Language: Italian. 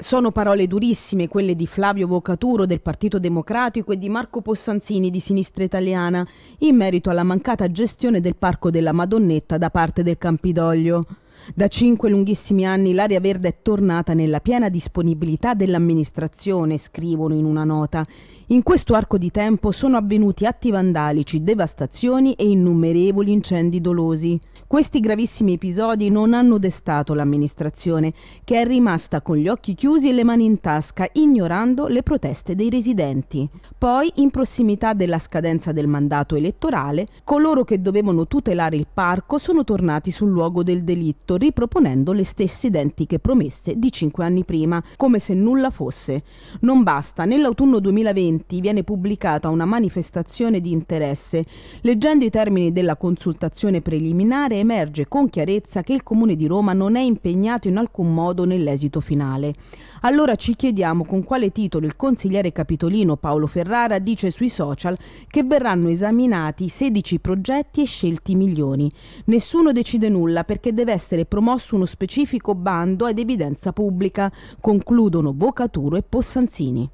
Sono parole durissime quelle di Flavio Vocaturo del Partito Democratico e di Marco Possanzini di Sinistra Italiana in merito alla mancata gestione del Parco della Madonnetta da parte del Campidoglio. Da cinque lunghissimi anni l'area verde è tornata nella piena disponibilità dell'amministrazione, scrivono in una nota. In questo arco di tempo sono avvenuti atti vandalici, devastazioni e innumerevoli incendi dolosi. Questi gravissimi episodi non hanno destato l'amministrazione, che è rimasta con gli occhi chiusi e le mani in tasca, ignorando le proteste dei residenti. Poi, in prossimità della scadenza del mandato elettorale, coloro che dovevano tutelare il parco sono tornati sul luogo del delitto fatto riproponendo le stesse identiche promesse di cinque anni prima, come se nulla fosse. Non basta, nell'autunno 2020 viene pubblicata una manifestazione di interesse. Leggendo i termini della consultazione preliminare emerge con chiarezza che il Comune di Roma non è impegnato in alcun modo nell'esito finale. Allora ci chiediamo con quale titolo il consigliere capitolino Paolo Ferrara dice sui social che verranno esaminati 16 progetti e scelti milioni. Nessuno decide nulla perché deve essere essere promosso uno specifico bando ad evidenza pubblica, concludono Vocaturo e Possanzini.